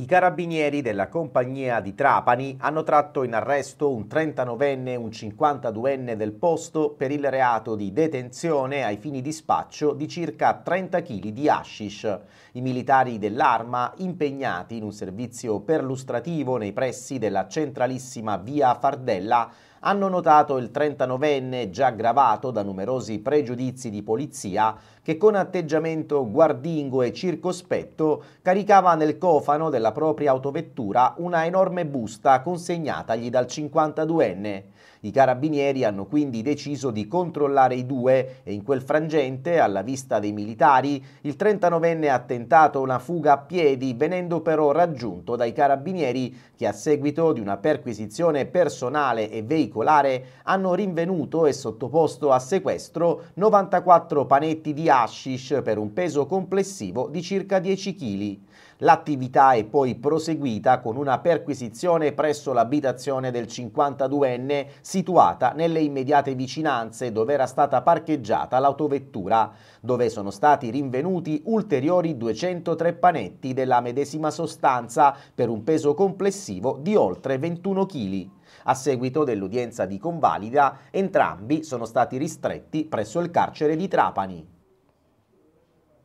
I carabinieri della compagnia di Trapani hanno tratto in arresto un 39enne e un 52enne del posto per il reato di detenzione ai fini di spaccio di circa 30 kg di hashish. I militari dell'arma impegnati in un servizio perlustrativo nei pressi della centralissima via Fardella hanno notato il 39enne già gravato da numerosi pregiudizi di polizia che con atteggiamento guardingo e circospetto caricava nel cofano della propria autovettura una enorme busta consegnatagli dal 52enne. I carabinieri hanno quindi deciso di controllare i due e in quel frangente, alla vista dei militari, il 39enne ha tentato una fuga a piedi venendo però raggiunto dai carabinieri che a seguito di una perquisizione personale e veicolare particolare hanno rinvenuto e sottoposto a sequestro 94 panetti di hashish per un peso complessivo di circa 10 kg. L'attività è poi proseguita con una perquisizione presso l'abitazione del 52enne situata nelle immediate vicinanze dove era stata parcheggiata l'autovettura, dove sono stati rinvenuti ulteriori 203 panetti della medesima sostanza per un peso complessivo di oltre 21 kg. A seguito dell'udienza di convalida, entrambi sono stati ristretti presso il carcere di Trapani.